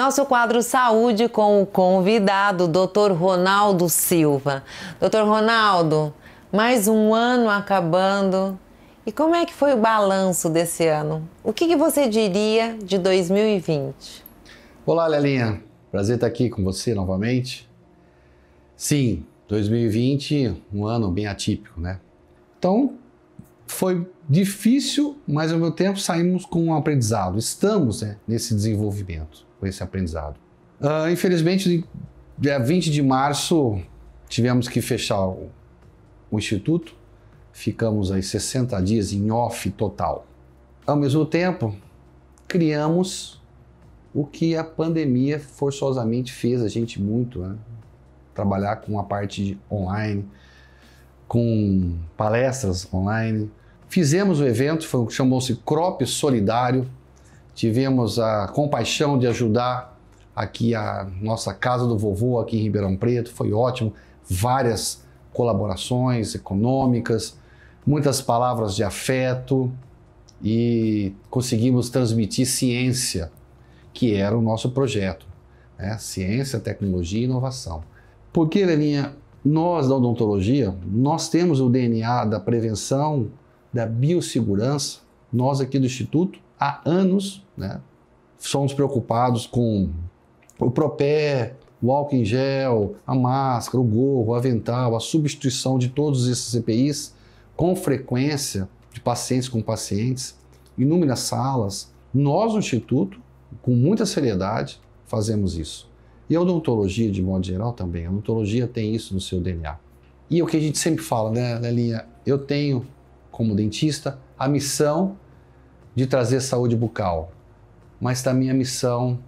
Nosso quadro Saúde com o convidado, Dr. Ronaldo Silva. Dr. Ronaldo, mais um ano acabando. E como é que foi o balanço desse ano? O que, que você diria de 2020? Olá, Lelinha. Prazer estar aqui com você novamente. Sim, 2020, um ano bem atípico, né? Então, foi difícil, mas ao mesmo tempo saímos com um aprendizado. Estamos né, nesse desenvolvimento, com esse aprendizado. Uh, infelizmente, dia 20 de março, tivemos que fechar o, o instituto. Ficamos aí 60 dias em off total. Ao mesmo tempo, criamos o que a pandemia forçosamente fez a gente muito, né? trabalhar com a parte online, com palestras online, Fizemos o evento, chamou-se CROP Solidário. Tivemos a compaixão de ajudar aqui a nossa casa do vovô aqui em Ribeirão Preto, foi ótimo. Várias colaborações econômicas, muitas palavras de afeto e conseguimos transmitir ciência, que era o nosso projeto. Né? Ciência, tecnologia e inovação. Porque, Leninha, nós da odontologia, nós temos o DNA da prevenção, da biossegurança, nós aqui do Instituto, há anos, né, somos preocupados com o propé, o álcool em gel, a máscara, o gorro, o avental, a substituição de todos esses EPIs com frequência de pacientes com pacientes, inúmeras salas. Nós, no Instituto, com muita seriedade, fazemos isso. E a odontologia, de modo geral, também. A odontologia tem isso no seu DNA. E é o que a gente sempre fala, né, Lelinha? Eu tenho como dentista, a missão de trazer saúde bucal, mas também a missão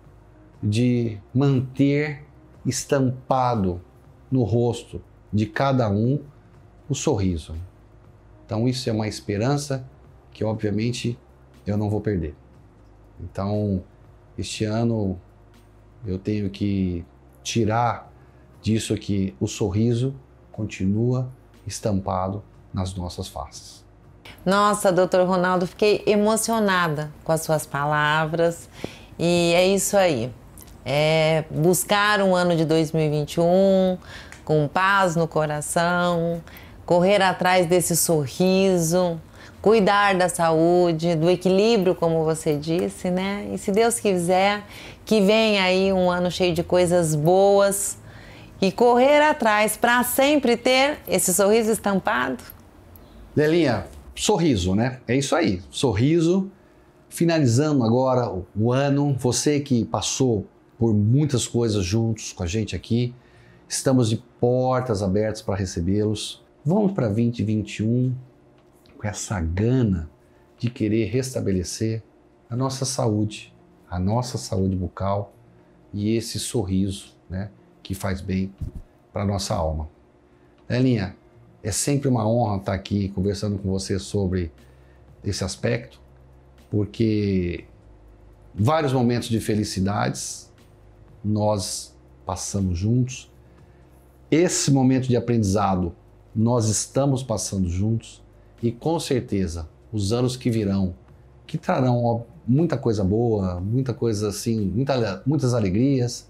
de manter estampado no rosto de cada um o sorriso. Então, isso é uma esperança que, obviamente, eu não vou perder. Então, este ano eu tenho que tirar disso que o sorriso continua estampado nas nossas faces. Nossa, doutor Ronaldo, fiquei emocionada com as suas palavras e é isso aí. É buscar um ano de 2021 com paz no coração, correr atrás desse sorriso, cuidar da saúde, do equilíbrio, como você disse, né? E se Deus quiser, que venha aí um ano cheio de coisas boas e correr atrás para sempre ter esse sorriso estampado. Lelinha, sorriso, né? É isso aí, sorriso. Finalizando agora o ano, você que passou por muitas coisas juntos com a gente aqui, estamos de portas abertas para recebê-los. Vamos para 2021 com essa gana de querer restabelecer a nossa saúde, a nossa saúde bucal e esse sorriso, né, que faz bem para nossa alma. Elinha, é sempre uma honra estar aqui conversando com você sobre esse aspecto, porque vários momentos de felicidades nós passamos juntos. Esse momento de aprendizado nós estamos passando juntos e com certeza os anos que virão, que trarão muita coisa boa, muita coisa assim, muita, muitas alegrias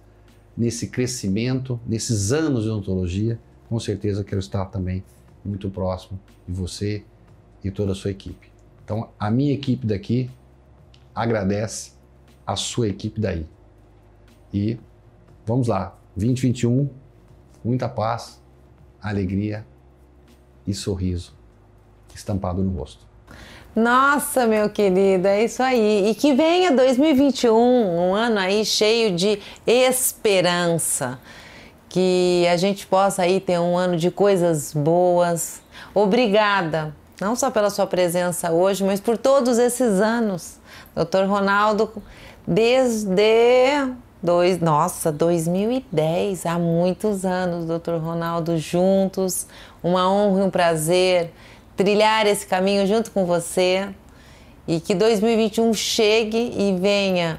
nesse crescimento, nesses anos de ontologia, com certeza quero estar também muito próximo de você e toda a sua equipe. Então, a minha equipe daqui agradece a sua equipe daí. E vamos lá, 2021, muita paz, alegria e sorriso estampado no rosto. Nossa, meu querido, é isso aí. E que venha 2021, um ano aí cheio de esperança que a gente possa aí ter um ano de coisas boas. Obrigada, não só pela sua presença hoje, mas por todos esses anos. Dr. Ronaldo, desde dois, nossa, 2010, há muitos anos, Dr. Ronaldo, juntos. Uma honra e um prazer trilhar esse caminho junto com você e que 2021 chegue e venha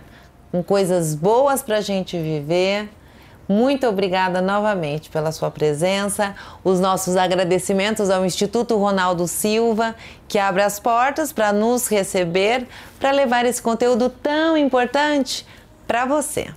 com coisas boas para a gente viver muito obrigada novamente pela sua presença. Os nossos agradecimentos ao Instituto Ronaldo Silva, que abre as portas para nos receber, para levar esse conteúdo tão importante para você.